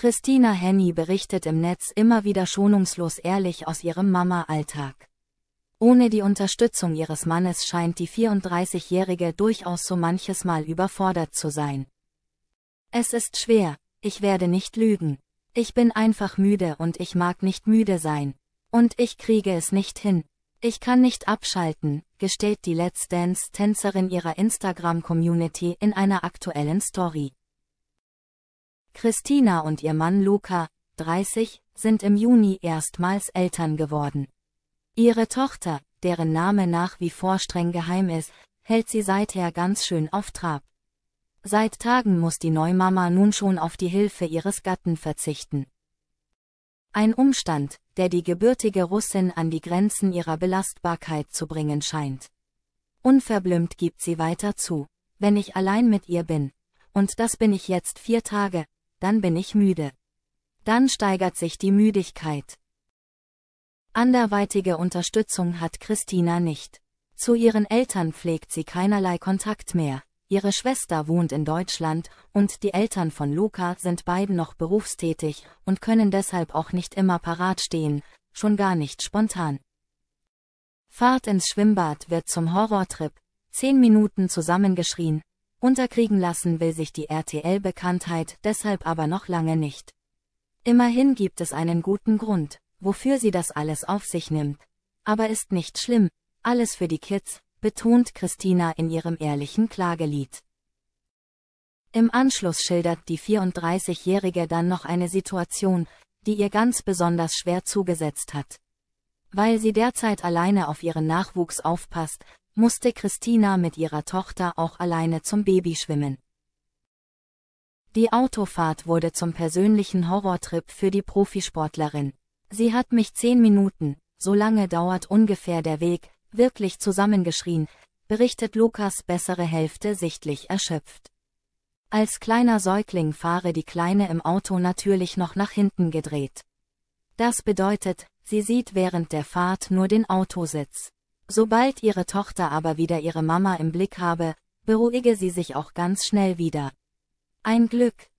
Christina Henny berichtet im Netz immer wieder schonungslos ehrlich aus ihrem Mama-Alltag. Ohne die Unterstützung ihres Mannes scheint die 34-Jährige durchaus so manches Mal überfordert zu sein. Es ist schwer, ich werde nicht lügen. Ich bin einfach müde und ich mag nicht müde sein. Und ich kriege es nicht hin. Ich kann nicht abschalten, gesteht die Let's Dance-Tänzerin ihrer Instagram-Community in einer aktuellen Story. Christina und ihr Mann Luca, 30, sind im Juni erstmals Eltern geworden. Ihre Tochter, deren Name nach wie vor streng geheim ist, hält sie seither ganz schön auf Trab. Seit Tagen muss die Neumama nun schon auf die Hilfe ihres Gatten verzichten. Ein Umstand, der die gebürtige Russin an die Grenzen ihrer Belastbarkeit zu bringen scheint. Unverblümt gibt sie weiter zu, wenn ich allein mit ihr bin, und das bin ich jetzt vier Tage, dann bin ich müde. Dann steigert sich die Müdigkeit. Anderweitige Unterstützung hat Christina nicht. Zu ihren Eltern pflegt sie keinerlei Kontakt mehr. Ihre Schwester wohnt in Deutschland und die Eltern von Luca sind beiden noch berufstätig und können deshalb auch nicht immer parat stehen, schon gar nicht spontan. Fahrt ins Schwimmbad wird zum Horrortrip, zehn Minuten zusammengeschrien, Unterkriegen lassen will sich die RTL-Bekanntheit deshalb aber noch lange nicht. Immerhin gibt es einen guten Grund, wofür sie das alles auf sich nimmt. Aber ist nicht schlimm, alles für die Kids, betont Christina in ihrem ehrlichen Klagelied. Im Anschluss schildert die 34-Jährige dann noch eine Situation, die ihr ganz besonders schwer zugesetzt hat. Weil sie derzeit alleine auf ihren Nachwuchs aufpasst, musste Christina mit ihrer Tochter auch alleine zum Baby schwimmen. Die Autofahrt wurde zum persönlichen Horrortrip für die Profisportlerin. Sie hat mich zehn Minuten, so lange dauert ungefähr der Weg, wirklich zusammengeschrien, berichtet Lukas bessere Hälfte sichtlich erschöpft. Als kleiner Säugling fahre die Kleine im Auto natürlich noch nach hinten gedreht. Das bedeutet, sie sieht während der Fahrt nur den Autositz. Sobald ihre Tochter aber wieder ihre Mama im Blick habe, beruhige sie sich auch ganz schnell wieder. Ein Glück,